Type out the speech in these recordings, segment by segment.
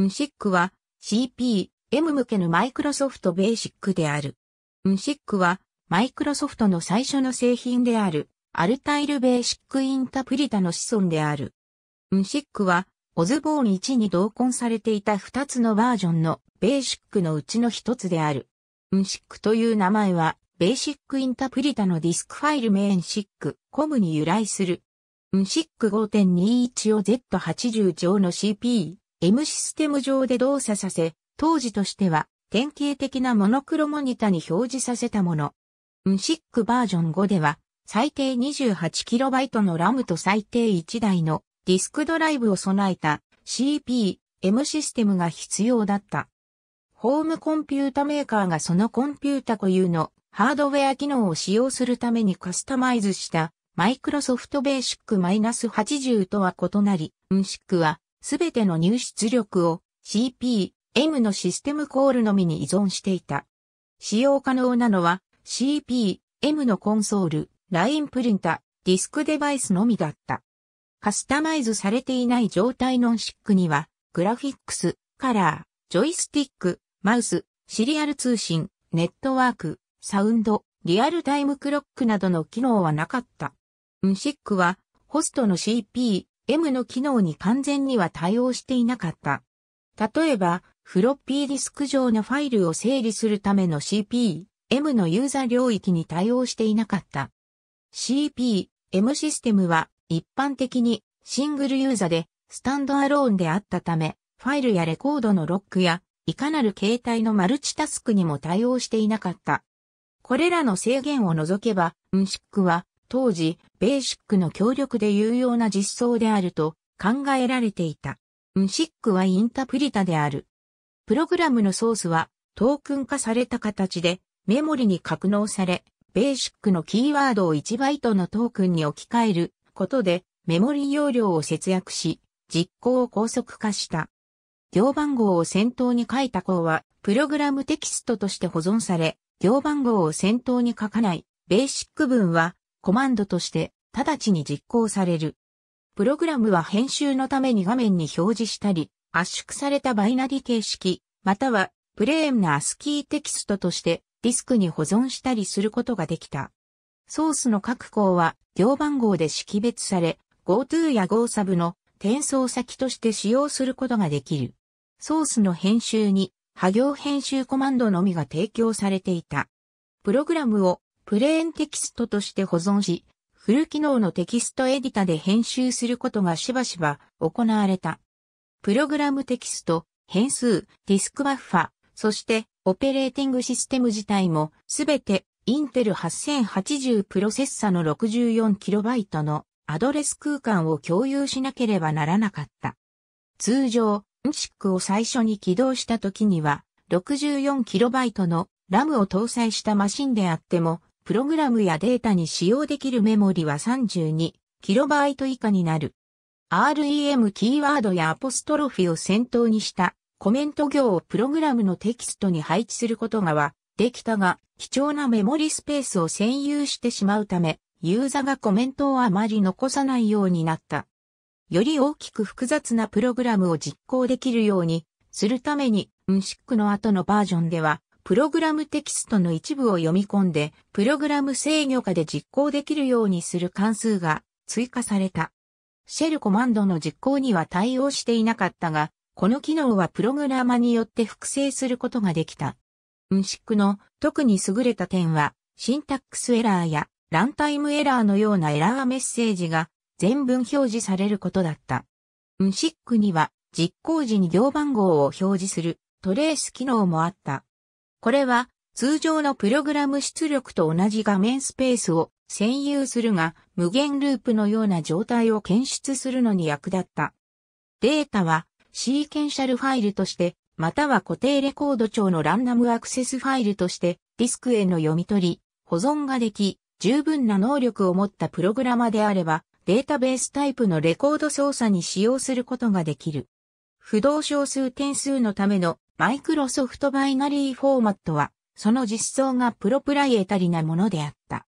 ンシックは CPM 向けのマイクロソフトベーシックである。ンシックはマイクロソフトの最初の製品であるアルタイルベーシックインタプリタの子孫である。ンシックはオズボーン1に同梱されていた2つのバージョンのベーシックのうちの1つである。ンシックという名前はベーシックインタプリタのディスクファイルメインシックコムに由来する。ンシック5.21を Z80 乗の CP。M システム上で動作させ、当時としては典型的なモノクロモニタに表示させたもの。m シックバージョン5では、最低 28KB の RAM と最低1台のディスクドライブを備えた CP、M システムが必要だった。ホームコンピュータメーカーがそのコンピュータ固有のハードウェア機能を使用するためにカスタマイズしたマイクロソフトベーシック -80 とは異なり、m シックはすべての入出力を CP、M のシステムコールのみに依存していた。使用可能なのは CP、M のコンソール、ラインプリンタ、ディスクデバイスのみだった。カスタマイズされていない状態のシックには、グラフィックス、カラー、ジョイスティック、マウス、シリアル通信、ネットワーク、サウンド、リアルタイムクロックなどの機能はなかった。ンシックは、ホストの CP、M の機能に完全には対応していなかった。例えば、フロッピーディスク上のファイルを整理するための CP、M のユーザー領域に対応していなかった。CP、M システムは一般的にシングルユーザーでスタンドアローンであったため、ファイルやレコードのロックやいかなる形態のマルチタスクにも対応していなかった。これらの制限を除けば、UNSIC は当時、ベーシックの協力で有用な実装であると考えられていた。ムシックはインタプリタである。プログラムのソースはトークン化された形でメモリに格納され、ベーシックのキーワードを1バイトのトークンに置き換えることでメモリ容量を節約し、実行を高速化した。行番号を先頭に書いた項は、プログラムテキストとして保存され、行番号を先頭に書かない、ベーシック文は、コマンドとして直ちに実行される。プログラムは編集のために画面に表示したり、圧縮されたバイナリ形式、またはプレーンなアスキーテキストとしてディスクに保存したりすることができた。ソースの各項は行番号で識別され、GoTo や GoSub の転送先として使用することができる。ソースの編集に、波行編集コマンドのみが提供されていた。プログラムをプレーンテキストとして保存し、フル機能のテキストエディタで編集することがしばしば行われた。プログラムテキスト、変数、ディスクバッファ、そしてオペレーティングシステム自体もすべてインテル8080プロセッサの 64KB のアドレス空間を共有しなければならなかった。通常、n シ i c を最初に起動した時には 64KB の RAM を搭載したマシンであってもプログラムやデータに使用できるメモリは 32KB 以下になる。REM キーワードやアポストロフィを先頭にしたコメント行をプログラムのテキストに配置することがはできたが、貴重なメモリスペースを占有してしまうため、ユーザがコメントをあまり残さないようになった。より大きく複雑なプログラムを実行できるようにするために、ムシックの後のバージョンでは、プログラムテキストの一部を読み込んで、プログラム制御下で実行できるようにする関数が追加された。シェルコマンドの実行には対応していなかったが、この機能はプログラマによって複製することができた。ムシックの特に優れた点は、シンタックスエラーやランタイムエラーのようなエラーメッセージが全文表示されることだった。ムシックには実行時に行番号を表示するトレース機能もあった。これは通常のプログラム出力と同じ画面スペースを占有するが無限ループのような状態を検出するのに役立った。データはシーケンシャルファイルとしてまたは固定レコード帳のランダムアクセスファイルとしてディスクへの読み取り、保存ができ、十分な能力を持ったプログラマであればデータベースタイプのレコード操作に使用することができる。不動小数点数のためのマイクロソフトバイナリーフォーマットは、その実装がプロプライエタリなものであった。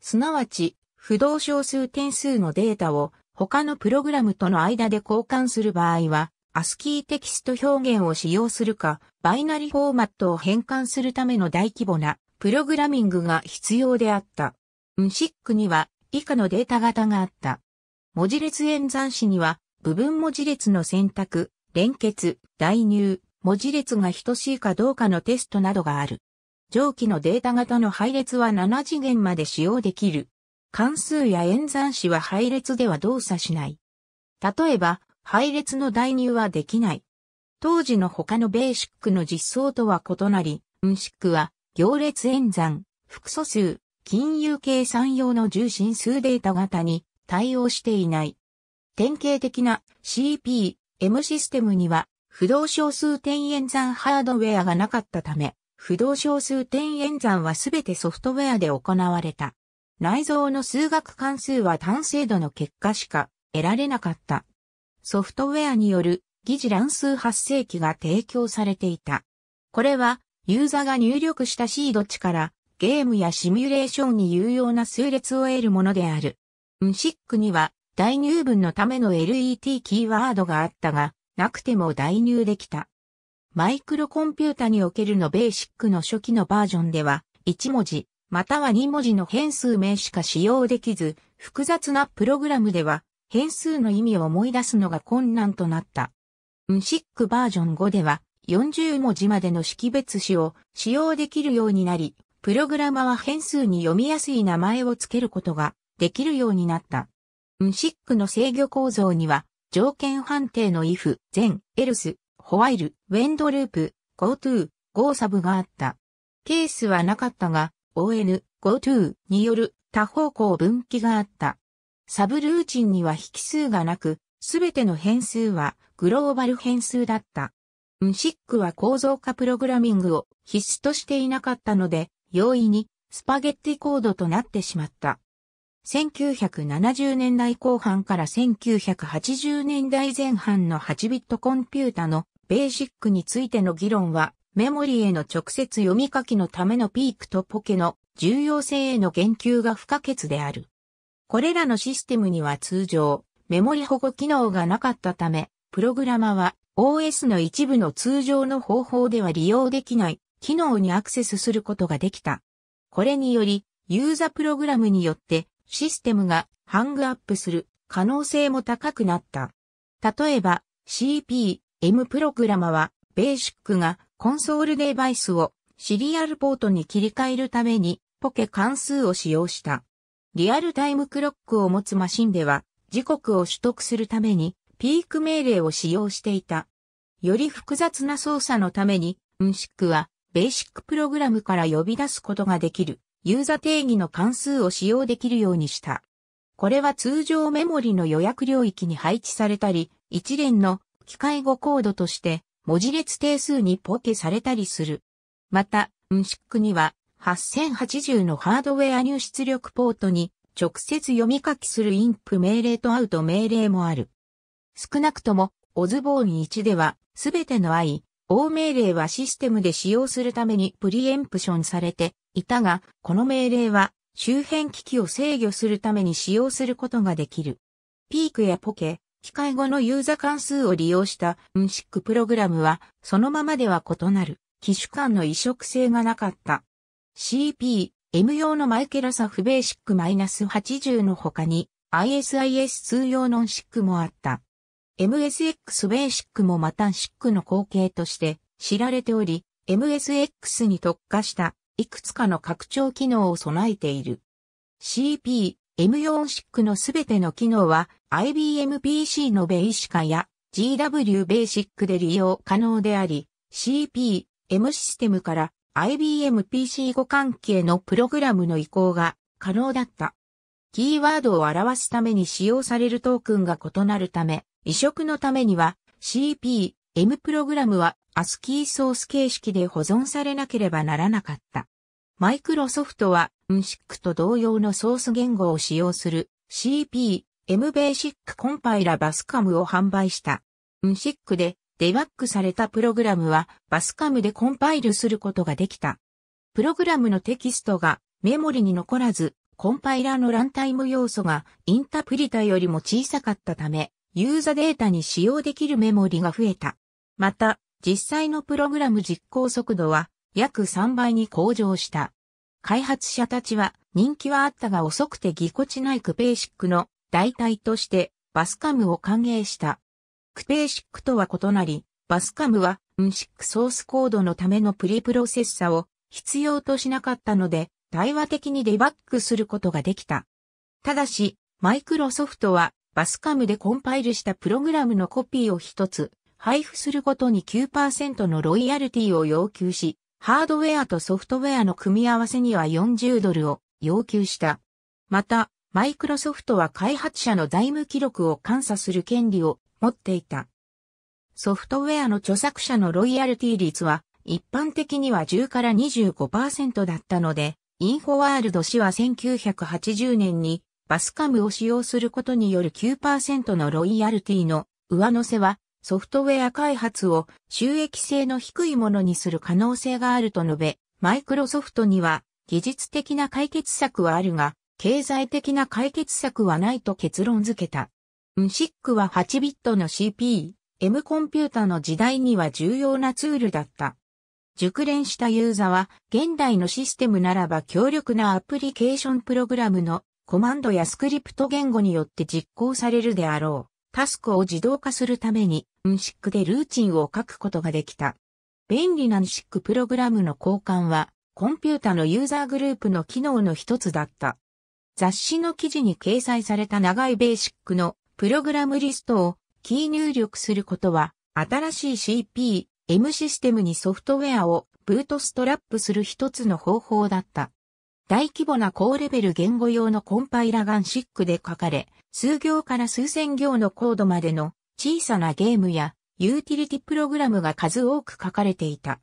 すなわち、不動小数点数のデータを他のプログラムとの間で交換する場合は、アスキーテキスト表現を使用するか、バイナリフォーマットを変換するための大規模なプログラミングが必要であった。UNSIC には以下のデータ型があった。文字列演算子には部分文字列の選択、連結、代入、文字列が等しいかどうかのテストなどがある。上記のデータ型の配列は7次元まで使用できる。関数や演算子は配列では動作しない。例えば、配列の代入はできない。当時の他のベーシックの実装とは異なり、運シックは行列演算、複素数、金融計算用の重心数データ型に対応していない。典型的な CP、M システムには、不動小数点演算ハードウェアがなかったため、不動小数点演算はすべてソフトウェアで行われた。内蔵の数学関数は単精度の結果しか得られなかった。ソフトウェアによる疑似乱数発生器が提供されていた。これは、ユーザーが入力したシード値から、ゲームやシミュレーションに有用な数列を得るものである。ムシックには、代入分のための LET キーワードがあったが、なくても代入できた。マイクロコンピュータにおけるのベーシックの初期のバージョンでは、1文字、または2文字の変数名しか使用できず、複雑なプログラムでは、変数の意味を思い出すのが困難となった。ムシックバージョン5では、40文字までの識別詞を使用できるようになり、プログラマは変数に読みやすい名前を付けることができるようになった。ムシックの制御構造には、条件判定の if、then、else、while、when ループ、go to、go サブがあった。ケースはなかったが、on、go to による多方向分岐があった。サブルーチンには引数がなく、すべての変数はグローバル変数だった。ムシックは構造化プログラミングを必須としていなかったので、容易にスパゲッティコードとなってしまった。1970年代後半から1980年代前半の8ビットコンピュータのベーシックについての議論は、メモリへの直接読み書きのためのピークとポケの重要性への言及が不可欠である。これらのシステムには通常、メモリ保護機能がなかったため、プログラマは OS の一部の通常の方法では利用できない機能にアクセスすることができた。これにより、ユーザプログラムによってシステムがハングアップする可能性も高くなった。例えば CP、M プログラマは、ベーシックがコンソールデバイスをシリアルポートに切り替えるためにポケ関数を使用した。リアルタイムクロックを持つマシンでは時刻を取得するためにピーク命令を使用していた。より複雑な操作のために、ウンシックはベーシックプログラムから呼び出すことができるユーザ定義の関数を使用できるようにした。これは通常メモリの予約領域に配置されたり、一連の機械語コードとして文字列定数にポケされたりする。また、UNSIC には8080のハードウェア入出力ポートに直接読み書きするインプ命令とアウト命令もある。少なくとも、オズボーン1では、すべての i、応命令はシステムで使用するためにプリエンプションされていたが、この命令は周辺機器を制御するために使用することができる。ピークやポケ、機械後のユーザ関数を利用したムシックプログラムは、そのままでは異なる、機種間の移植性がなかった。CP、M 用のマイケラサフベーシック -80 の他に、ISIS 通用のンシックもあった。MSX ベーシックもまたシックの後継として知られており、MSX に特化したいくつかの拡張機能を備えている。CP、M4 シックのすべての機能は IBM PC のベーシカや GW ベーシックで利用可能であり、CP、M システムから IBM PC 互関係のプログラムの移行が可能だった。キーワードを表すために使用されるトークンが異なるため、移植のためには CP、M プログラムは ASCII ソース形式で保存されなければならなかった。マイクロソフトは n s i c と同様のソース言語を使用する CP、M ベーシックコンパイラバスカムを販売した。n s i c でデバッグされたプログラムはバスカムでコンパイルすることができた。プログラムのテキストがメモリに残らず、コンパイラーのランタイム要素がインタプリタよりも小さかったため、ユーザデータに使用できるメモリが増えた。また、実際のプログラム実行速度は約3倍に向上した。開発者たちは人気はあったが遅くてぎこちないクペーシックの代替としてバスカムを歓迎した。クペーシックとは異なり、バスカムは N6 ソースコードのためのプリプロセッサを必要としなかったので対話的にデバッグすることができた。ただし、マイクロソフトはバスカムでコンパイルしたプログラムのコピーを一つ、配布するごとに9%のロイヤルティを要求し、ハードウェアとソフトウェアの組み合わせには40ドルを要求した。また、マイクロソフトは開発者の財務記録を監査する権利を持っていた。ソフトウェアの著作者のロイヤルティ率は一般的には10から25%だったので、インフォワールド氏は1980年にバスカムを使用することによる9%のロイヤルティの上乗せはソフトウェア開発を収益性の低いものにする可能性があると述べ、マイクロソフトには技術的な解決策はあるが、経済的な解決策はないと結論付けた。ムシ s i c は8ビットの CP、M コンピュータの時代には重要なツールだった。熟練したユーザは現代のシステムならば強力なアプリケーションプログラムのコマンドやスクリプト言語によって実行されるであろう、タスクを自動化するために、ムシックでルーチンを書くことができた。便利なムシックプログラムの交換は、コンピュータのユーザーグループの機能の一つだった。雑誌の記事に掲載された長いベーシックのプログラムリストをキー入力することは、新しい CP、M システムにソフトウェアをブートストラップする一つの方法だった。大規模な高レベル言語用のコンパイラガンシックで書かれ、数行から数千行のコードまでの小さなゲームやユーティリティプログラムが数多く書かれていた。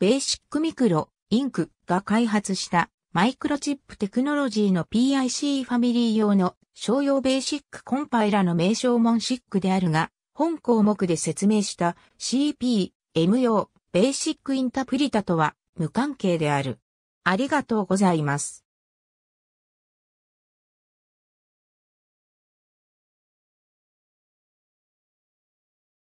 ベーシックミクロ、インクが開発したマイクロチップテクノロジーの PIC ファミリー用の商用ベーシックコンパイラの名称モンシックであるが、本項目で説明した CP、M 用、ベーシックインタプリタとは無関係である。ありがとうございます。